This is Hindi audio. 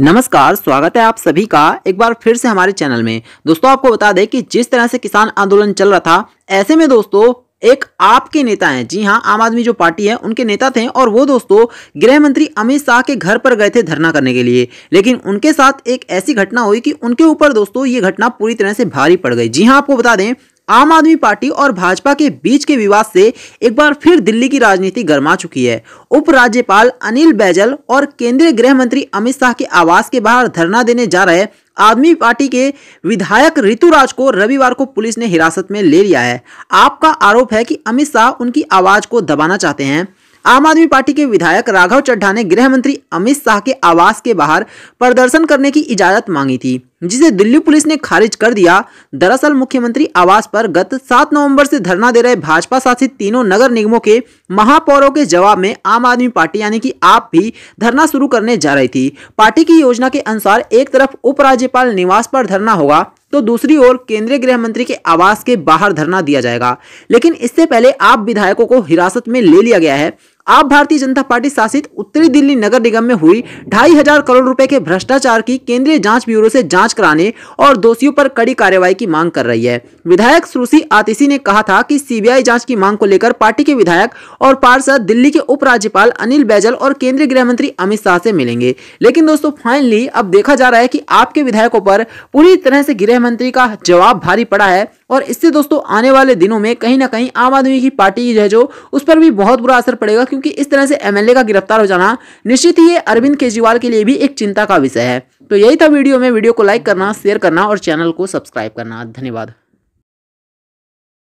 नमस्कार स्वागत है आप सभी का एक बार फिर से हमारे चैनल में दोस्तों आपको बता दें कि जिस तरह से किसान आंदोलन चल रहा था ऐसे में दोस्तों एक आपके नेता हैं जी हाँ आम आदमी जो पार्टी है उनके नेता थे और वो दोस्तों गृह मंत्री अमित शाह के घर पर गए थे धरना करने के लिए लेकिन उनके साथ एक ऐसी घटना हुई कि उनके ऊपर दोस्तों ये घटना पूरी तरह से भारी पड़ गई जी हाँ आपको बता दें आम आदमी पार्टी और भाजपा के बीच के विवाद से एक बार फिर दिल्ली की राजनीति गर्मा चुकी है उपराज्यपाल अनिल बैजल और केंद्रीय गृह मंत्री अमित शाह के आवास के बाहर धरना देने जा रहे आदमी पार्टी के विधायक ऋतुराज को रविवार को पुलिस ने हिरासत में ले लिया है आपका आरोप है कि अमित शाह उनकी आवाज को दबाना चाहते हैं आम आदमी पार्टी के विधायक राघव चड्ढा ने गृह मंत्री अमित शाह के आवास के बाहर प्रदर्शन करने की इजाजत मांगी थी जिसे दिल्ली पुलिस ने खारिज कर दिया दरअसल मुख्यमंत्री आवास पर गत 7 नवंबर से धरना दे रहे भाजपा शासित तीनों नगर निगमों के महापौरों के जवाब में आम आदमी पार्टी यानी कि आप भी धरना शुरू करने जा रही थी पार्टी की योजना के अनुसार एक तरफ उपराज्यपाल निवास पर धरना होगा तो दूसरी ओर केंद्रीय गृह मंत्री के आवास के बाहर धरना दिया जाएगा लेकिन इससे पहले आप विधायकों को हिरासत में ले लिया गया है आप भारतीय जनता पार्टी शासित उत्तरी दिल्ली नगर निगम में हुई ढाई हजार करोड़ रुपए के भ्रष्टाचार की केंद्रीय जांच ब्यूरो से जांच कराने और दोषियों पर कड़ी कार्रवाई की मांग कर रही है विधायक सुरुसी आतिशी ने कहा था कि सीबीआई जांच की मांग को लेकर पार्टी के विधायक और पार्षद दिल्ली के उपराज्यपाल अनिल बैजल और केंद्रीय गृह मंत्री अमित शाह से मिलेंगे लेकिन दोस्तों फाइनली अब देखा जा रहा है की आपके विधायकों पर पूरी तरह से गृह मंत्री का जवाब भारी पड़ा है और इससे दोस्तों आने वाले दिनों में कहीं ना कहीं आम आदमी की पार्टी है जो उस पर भी बहुत बुरा असर पड़ेगा क्योंकि इस तरह से एमएलए का गिरफ्तार हो जाना निश्चित ही अरविंद केजरीवाल के लिए भी एक चिंता का विषय है तो यही था वीडियो में वीडियो को लाइक करना शेयर करना और चैनल को सब्सक्राइब करना धन्यवाद